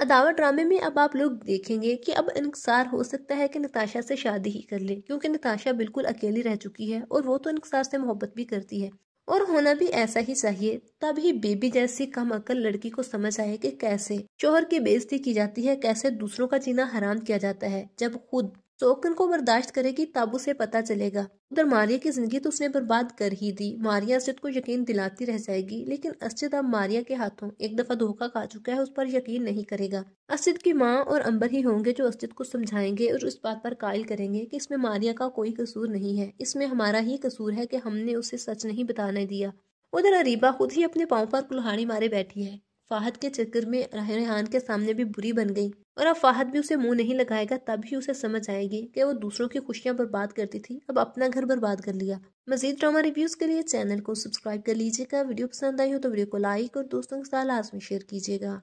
अदावा ड्रामे में अब आप लोग देखेंगे कि अब इंकसार हो सकता है कि नताशा से शादी ही कर ले क्योंकि नताशा बिल्कुल अकेली रह चुकी है और वो तो इंकसार से मोहब्बत भी करती है और होना भी ऐसा ही चाहिए तभी बेबी जैसी कम अकल लड़की को समझ आए कि कैसे शोहर की बेइज्जती की जाती है कैसे दूसरों का जीना हराम किया जाता है जब खुद शोकन को बर्दाश्त करेगी तब उसे पता चलेगा उधर मारिया की जिंदगी तो उसने बर्बाद कर ही दी मारिया असद को यकीन दिलाती रह जाएगी लेकिन अस्जिद अब मारिया के हाथों एक दफा धोखा खा चुका है उस पर यकीन नहीं करेगा असद की माँ और अंबर ही होंगे जो अस्जिद को समझाएंगे और उस बात पर कायल करेंगे कि इसमें मारिया का कोई कसूर नहीं है इसमें हमारा ही कसूर है कि हमने उसे सच नहीं बताने दिया उधर अरीबा खुद ही अपने पाँव पर कुल्हाड़ी मारे बैठी है फाहद के चक्कर में रेहान के सामने भी बुरी बन गई और अब फाहद भी उसे मुंह नहीं लगाएगा तभी उसे समझ आएगी कि वो दूसरों की खुशियां बर्बाद करती थी अब अपना घर बर्बाद कर लिया मजीद ड्रामा रिव्यूज के लिए चैनल को सब्सक्राइब कर लीजिएगा वीडियो पसंद आई हो तो वीडियो को लाइक और दोस्तों के साथ लाजमी शेयर कीजिएगा